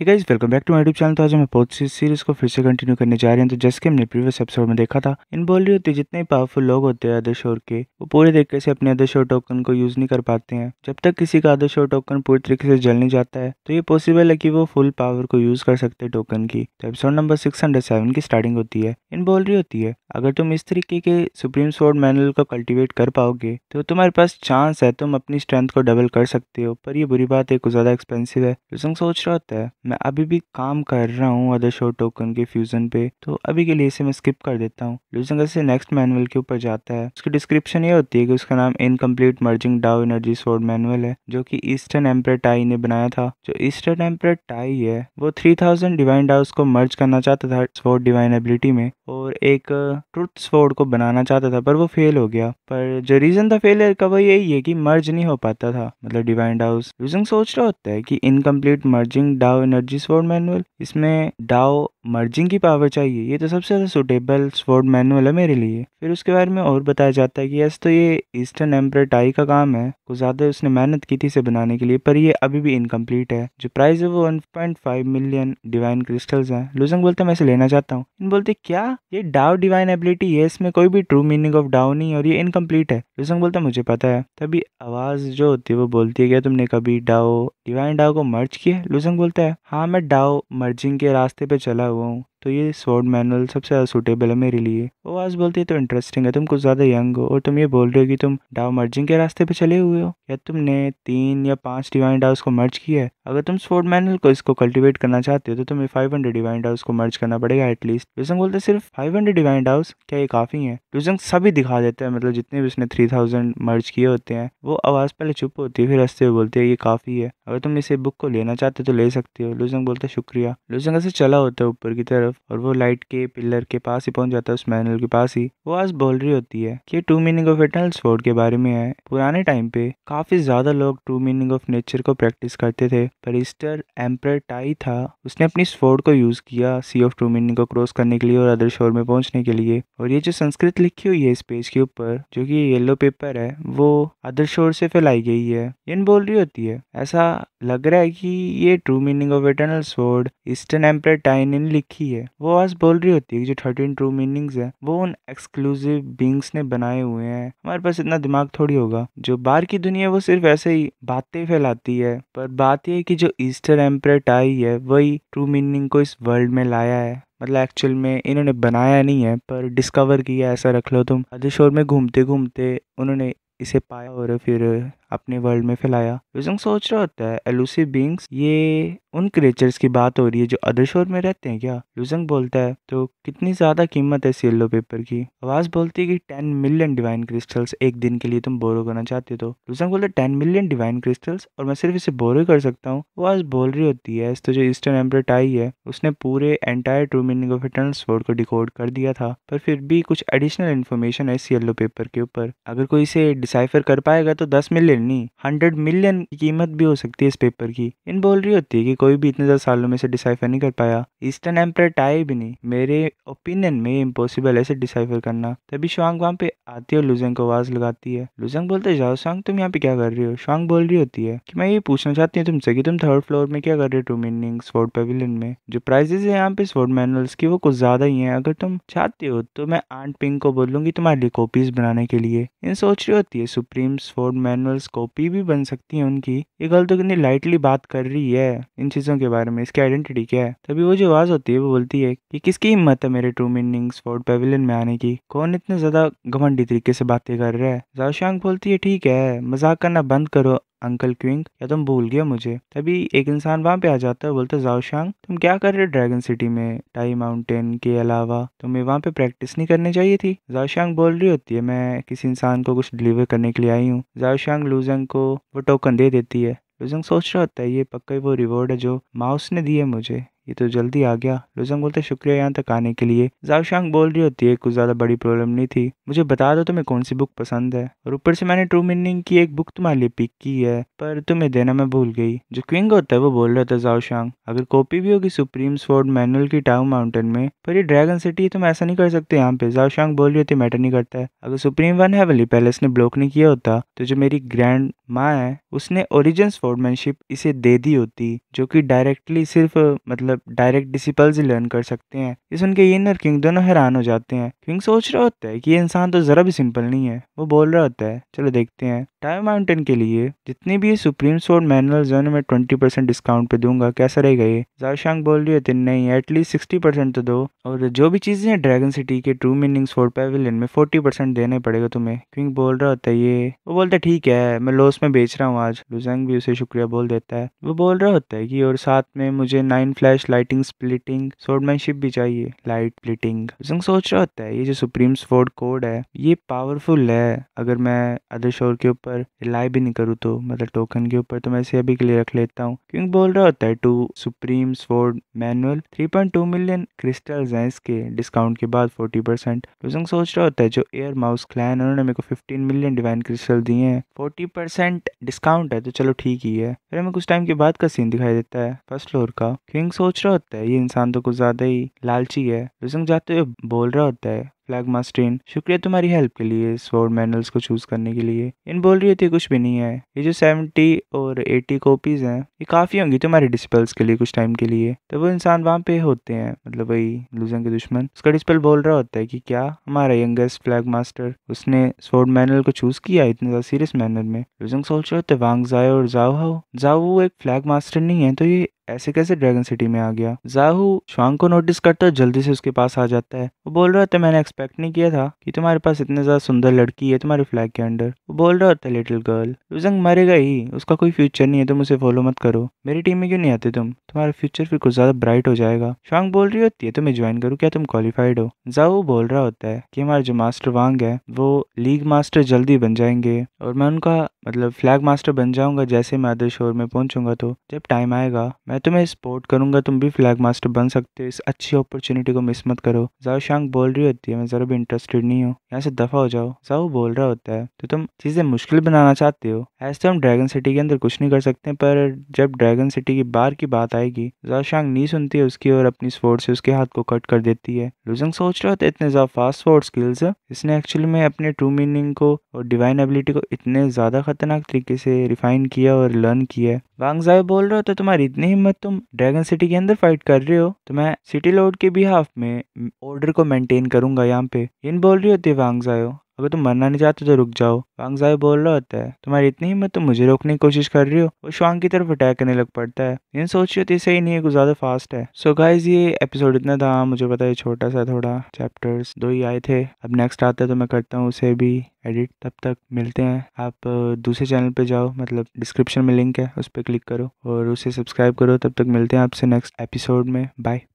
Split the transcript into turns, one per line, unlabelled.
He welcome back to my YouTube channel तो आज हम सी सीरीज को फिर से कंटिन्यू करने जा रहे हैं तो जैसे कि हमने प्रीवियस एपिसोड में देखा था इन बोल होती है जितने पावरफुल लोग होते हैं आदर्श और के वो पूरे तरीके से अपने आदर्श और टोकन को यूज नहीं कर पाते हैं जब तक किसी का आदर्श और टोकन पूरी तरीके से जल नहीं जाता है तो ये पॉसिबल है की वो फुल पावर को यूज कर सकते हैं टोकन की तो एपिसोड नंबर सिक्स की स्टार्टिंग होती है इन बोल रही होती है अगर तुम इस तरीके के सुप्रीम सोर्ड मैनुअल को कल्टिवेट कर पाओगे तो तुम्हारे पास चांस है तुम अपनी स्ट्रेंथ को डबल कर सकते हो पर यह बुरी बात है कुछ ज्यादा एक्सपेंसिव है सोच रहा होता है मैं अभी भी काम कर रहा हूँ अदर शो टोकन के फ्यूजन पे तो अभी के लिए इसे मैं स्किप कर देता हूँ लूजन से नेक्स्ट मैनुअल के ऊपर जाता है उसकी डिस्क्रिप्शन ये होती है कि उसका नाम incomplete merging dao energy sword manual है जो कि ईस्टर्न एम्पर टाई ने बनाया था जो ईस्टर्न एम्पर टाई है वो थ्री थाउजेंड डिवाइन डाउस को मर्ज करना चाहता था स्वॉर्ड डिवाइन एबिलिटी में और एक ट्रुथ स्वॉर्ड को बनाना चाहता था पर वो फेल हो गया पर जो रीज़न था फेलियर का वो यही है कि मर्ज नहीं हो पाता था मतलब डिवाइन डाउस सोच रहा होता है कि incomplete merging dao energy sword manual इसमें डाओ मर्जिंग की पावर चाहिए ये तो सबसे ज़्यादा सुटेबल स्वर्ड मैनुअल है मेरे लिए फिर उसके बारे में और बताया जाता है कि यस तो ये ईस्टर्न एम्पर टाई का काम है कुछ ज़्यादा उसने मेहनत की थी इसे बनाने के लिए पर ये अभी भी इनकम्प्लीट है जो प्राइस है वो 1.5 मिलियन डिवाइन क्रिस्टल्स हैं लूजंग बोलते मैं इसे लेना चाहता हूँ इन बोलते क्या ये डाउ डिवाइन एबिलिटी है इसमें कोई भी ट्रू मीनिंग ऑफ डाउ नहीं और ये इनकम्प्लीट है लूजंग बोलता मुझे पता है तभी आवाज़ जो होती है वो बोलती है क्या तुमने कभी डाओ डिवाइन डाओ को मर्ज किया लूजंग बोलता है हाँ मैं डाओ मर्जिंग के रास्ते पे चला Shalom. तो ये स्वॉर्ड मैनुअल सबसे ज़्यादा सूटेबल है मेरे लिए आवाज बोलती है तो इंटरेस्टिंग है तुम कुछ ज़्यादा यंग हो और तुम ये बोल रहे हो कि तुम डाव मर्जिंग के रास्ते पे चले हुए हो या तुमने तीन या पांच डिवाइन डाउस को मर्ज किया है अगर तुम स्वॉर्ड मैनुअल को इसको कल्टिवेट करना चाहते हो तो तुम्हें फाइव हंड्रेड डिवाइन डाउस को मर्ज करना पड़ेगा एटलीस्ट ट्यूजंग बोलते सिर्फ फाइव हंड्रेड डिवाइन डाउस क्या ये काफ़ी है ट्यूजंग सभी दिखा देता है मतलब जितने भी उसने थ्री थाउजेंड मर्ज किए होते हैं वो आवाज़ पहले चुप होती है फिर रास्ते हुए बोलते हैं ये काफ़ी है अगर तुम इसे बुक को लेना चाहते हो तो ले सकते हो लूजंग बोलते शुक्रिया लूजंग ऐसे चला होता है ऊपर की तरफ तरफ और वो लाइट के पिलर के पास ही पहुंच जाता है उस मैनुअल के पास ही वो आज बोल रही होती है कि true meaning of eternal sword के बारे में है पुराने टाइम पे काफी ज्यादा लोग टू मीनिंग ऑफ नेचर को प्रैक्टिस करते थे परिस्टर एम्पर टाई था उसने अपनी स्पोर्ट को यूज किया सी ऑफ टू मीनिंग को क्रॉस करने के लिए और अदर शोर में पहुंचने के लिए और ये जो संस्कृत लिखी हुई है इस पेज के ऊपर जो की येलो पेपर है वो अदर शोर से फैलाई गई है इन बोल रही होती है ऐसा लग रहा है कि ये true meaning of eternal sword eastern एम्पर टाइन ने लिखी है से वो आज बोल रही होती है कि जो थर्टीन ट्रू मीनिंग्स है वो उन एक्सक्लूसिव बींग्स ने बनाए हुए हैं हमारे पास इतना दिमाग थोड़ी होगा जो बाहर की दुनिया वो सिर्फ ऐसे ही बातें फैलाती है पर बात यह कि जो ईस्टर एम्परेट आई है वही ट्रू मीनिंग को इस वर्ल्ड में लाया है मतलब एक्चुअल में इन्होंने बनाया नहीं है पर डिस्कवर किया ऐसा रख लो तुम अधिशोर में घूमते घूमते उन्होंने इसे पाया और फिर अपने वर्ल्ड में फैलाया योजंग सोच रहा होता है एलूसिव बींग्स ये उन क्रिएचर्स की बात हो रही है जो अदरशोर में रहते हैं क्या लुजंग बोलता है तो कितनी ज़्यादा कीमत है इस पेपर की आवाज़ बोलती है कि टेन मिलियन डिवाइन क्रिस्टल्स एक दिन के लिए तुम बोरो करना चाहते हो तो लुजंग बोलता है टेन मिलियन डिवाइन क्रिस्टल्स और मैं सिर्फ इसे बोरो कर सकता हूँ आवाज़ बोल रही होती है तो जो ईस्टर्न एम्पर टाई है उसने पूरे entire true meaning of eternal sword को डिकोड कर दिया था पर फिर भी कुछ एडिशनल इन्फॉर्मेशन है इस पेपर के ऊपर अगर कोई इसे डिसाइफर कर पाएगा तो दस मिलियन खेलनी हंड्रेड मिलियन की कीमत भी हो सकती है इस पेपर की इन बोल रही होती है कि कोई भी इतने ज्यादा सालों में से डिसाइफर नहीं कर पाया ईस्टर्न एम्पायर टाई भी नहीं मेरे ओपिनियन में इम्पोसिबल है इसे डिसाइफर करना तभी श्वांग वहाँ पे आती है और लुजंग को आवाज लगाती है लुजंग बोलते जाओ श्वांग तुम यहाँ पे क्या कर रही हो श्वांग बोल रही होती है कि मैं ये पूछना चाहती हूँ तुमसे कि तुम थर्ड फ्लोर में क्या कर रहे हो टू मीनिंग स्पोर्ट पेविलियन में जो प्राइजेस है यहाँ पे स्पोर्ट मैनुअल्स की वो कुछ ज्यादा ही है अगर तुम चाहते हो तो मैं आंट पिंग को बोलूंगी तुम्हारे लिए कॉपीज बनाने के लिए इन सोच रही होती है सुप्रीम स्पोर्ट मैनुअल्स कॉपी भी बन सकती है उनकी ये गर्ल तो कितनी लाइटली बात कर रही है इन चीज़ों के बारे में इसकी आइडेंटिटी क्या है तभी वो जो आवाज़ होती है वो बोलती है कि किसकी हिम्मत है मेरे ट्रू मीनिंग फोर्ड पेविलियन में आने की कौन इतने ज़्यादा घमंडी तरीके से बातें कर रहा है जाओशांग बोलती है ठीक है मजाक करना बंद करो अंकल क्विंग या तुम भूल गए मुझे तभी एक इंसान वहाँ पे आ जाता है बोलता जाओशांग तुम क्या कर रहे हो ड्रैगन सिटी में टाई माउंटेन के अलावा तुम्हें वहाँ पे प्रैक्टिस नहीं करनी चाहिए थी जाओशांग बोल रही होती है मैं किसी इंसान को कुछ डिलीवर करने के लिए आई हूँ जाओशांग लूजंग को वो टोकन दे देती है लूजंग सोच रहा होता है ये पक्का वो रिवॉर्ड है जो माउस ने दी है मुझे ये तो जल्दी आ गया लुजंग बोलते शुक्रिया यहाँ तक आने के लिए जावशांग बोल रही होती है कुछ ज़्यादा बड़ी प्रॉब्लम नहीं थी मुझे बता दो तुम्हें कौन सी बुक पसंद है और ऊपर से मैंने ट्रू मीनिंग की एक बुक तुम्हारे लिए पिक की है पर तुम्हें देना मैं भूल गई जो क्विंग होता है वो बोल रहा था जावशांग अगर कॉपी भी होगी सुप्रीम स्पोर्ट मैनुअल की टाउ माउंटेन में पर ये ड्रैगन सिटी है तुम ऐसा नहीं कर सकते यहाँ पे जावशांग बोल रही होती मैटर नहीं करता है अगर सुप्रीम वन हैवली पैलेस ने ब्लॉक नहीं किया होता तो जो मेरी ग्रैंड माँ है उसने ओरिजिन स्पोर्टमैनशिप इसे दे दी होती जो की डायरेक्टली सिर्फ मतलब मतलब डायरेक्ट डिसिपल्स ही लर्न कर सकते हैं ये सुन के यिन और किंग दोनों हैरान हो जाते हैं किंग सोच रहा होता है कि ये इंसान तो जरा भी सिंपल नहीं है वो बोल रहा होता है चलो देखते हैं टाइम माउंटेन के लिए जितने भी सुप्रीम सोर्ड मैनुअल जोन में ट्वेंटी परसेंट डिस्काउंट पे दूंगा कैसा रहेगा ये जाशांग बोल रही होती नहीं एटलीस्ट सिक्सटी परसेंट तो दो और जो भी चीज़ें हैं ड्रैगन सिटी के ट्रू मीनिंग फोर्ड पेविलियन में फोर्टी परसेंट देने पड़ेगा तुम्हें किंग बोल रहा होता है ये वो बोलता है ठीक है मैं लॉस में बेच रहा हूँ आज लुजंग भी उसे शुक्रिया बोल देता है वो बोल रहा होता है कि और साथ में मुझे nine flash lighting splitting swordsmanship भी चाहिए लाइट स्प्लिटिंग सोच रहा होता है ये जो सुप्रीम स्वॉर्ड कोड है ये पावरफुल है अगर मैं अदर शोर के ऊपर रिलाई भी नहीं करूँ तो मतलब टोकन के ऊपर तो मैं इसे अभी के लिए रख लेता हूँ क्योंकि बोल रहा होता है टू supreme sword manual three point two million crystals हैं इसके डिस्काउंट के बाद फोर्टी परसेंट तो लोजंग सोच रहा होता है जो एयर माउस क्लैन उन्होंने मेरे को फिफ्टीन मिलियन डिवाइन क्रिस्टल दिए हैं फोर्टी परसेंट डिस्काउंट है तो चलो ठीक ही है फिर हमें कुछ टाइम के बाद का सीन दिखाई देता है फर्स्ट फ्लोर का किंग सोच सोच रहा होता है ये इंसान तो कुछ ज्यादा ही लालची है रुसंग जाते हुए बोल रहा होता है फ्लैग मास्टिन शुक्रिया तुम्हारी हेल्प के लिए स्वॉर्ड मैनल्स को चूज करने के लिए इन बोल रही होती कुछ भी नहीं है ये जो सेवेंटी और एटी कॉपीज हैं ये काफी होंगी तुम्हारे डिस्पल्स के लिए कुछ टाइम के लिए तो वो इंसान वहां पे होते हैं मतलब वही लूजन के दुश्मन उसका डिस्पल बोल रहा होता है कि क्या हमारा यंगेस्ट फ्लैग मास्टर उसने स्वॉर्ड मैनल को चूज किया इतना ज्यादा सीरियस मैनर में लूजन सोच रहे होते वांग जाओ और जाओ हाओ जाओ वो एक फ्लैग मास्टर नहीं है तो ये ऐसे कैसे ड्रैगन सिटी में आ गया जाहू श्वांग को नोटिस करता है जल्दी से उसके पास आ जाता है वो बोल रहा होता है मैंने एक्सपेक्ट नहीं किया था कि तुम्हारे पास इतने ज्यादा सुंदर लड़की है तुम्हारे फ्लैग के अंडर वो बोल रहा होता है लिटिल गर्ल लुजंग मरेगा ही उसका कोई फ्यूचर नहीं है तुम उसे फॉलो मत करो मेरी टीम में क्यों नहीं आते तुम तुम्हारा फ्यूचर फिर कुछ ज्यादा ब्राइट हो जाएगा श्वांग बोल रही होती है तुम्हें ज्वाइन करूँ क्या तुम क्वालिफाइड हो जाहू बोल रहा होता है की हमारे जो मास्टर वांग है वो लीग मास्टर जल्दी बन जाएंगे और मैं उनका मतलब फ्लैग मास्टर बन जाऊंगा जैसे मैं अदर शोर में पहुंचूंगा तो जब टाइम आएगा मैं मैं तुम्हें सपोर्ट करूंगा तुम भी फ्लैग मास्टर बन सकते हो इस अच्छी अपॉर्चुनिटी को मिस मत करो जाओ शांग बोल रही होती है मैं जरा भी इंटरेस्टेड नहीं हूँ यहाँ से दफा हो जाओ जाओ बोल रहा होता है तो तुम चीजें मुश्किल बनाना चाहते हो ऐसे तो हम ड्रैगन सिटी के अंदर कुछ नहीं कर सकते पर जब ड्रैगन सिटी की बार की बात आएगी जाओ शांग नहीं सुनती है उसकी और अपनी स्पोर्ट से उसके हाथ को कट कर देती है लुजंग सोच रहा होता है इतने ज्यादा फास्ट फोर्ड स्किल्स इसने एक्चुअली में अपने ट्रू मीनिंग को और डिवाइन एबिलिटी को इतने ज्यादा खतरनाक तरीके से रिफाइन किया और लर्न किया वांगजाई बोल रहा होता तुम्हारी इतनी हिम्मत में तुम ड्रैगन सिटी के अंदर फाइट कर रहे हो तो मैं सिटी लॉर्ड के बिहाफ में ऑर्डर को मेंटेन करूंगा यहाँ पे इन बोल रही हो दिवांग जायो अगर तुम मरना नहीं चाहते तो रुक जाओ वांग जाए बोल रहा होता है तुम्हारी इतनी हिम्मत तो मुझे रोकने की कोशिश कर रही हो वो श्वांग की तरफ अटैक करने लग पड़ता है लेकिन रही तो सही नहीं है कुछ ज़्यादा फास्ट है सो so गाइज ये एपिसोड इतना था मुझे पता है छोटा सा थोड़ा चैप्टर्स दो ही आए थे अब नेक्स्ट आता है तो मैं करता हूँ उसे भी एडिट तब तक मिलते हैं आप दूसरे चैनल पे जाओ मतलब डिस्क्रिप्शन में लिंक है उस पर क्लिक करो और उसे सब्सक्राइब करो तब तक मिलते हैं आपसे नेक्स्ट एपिसोड में बाय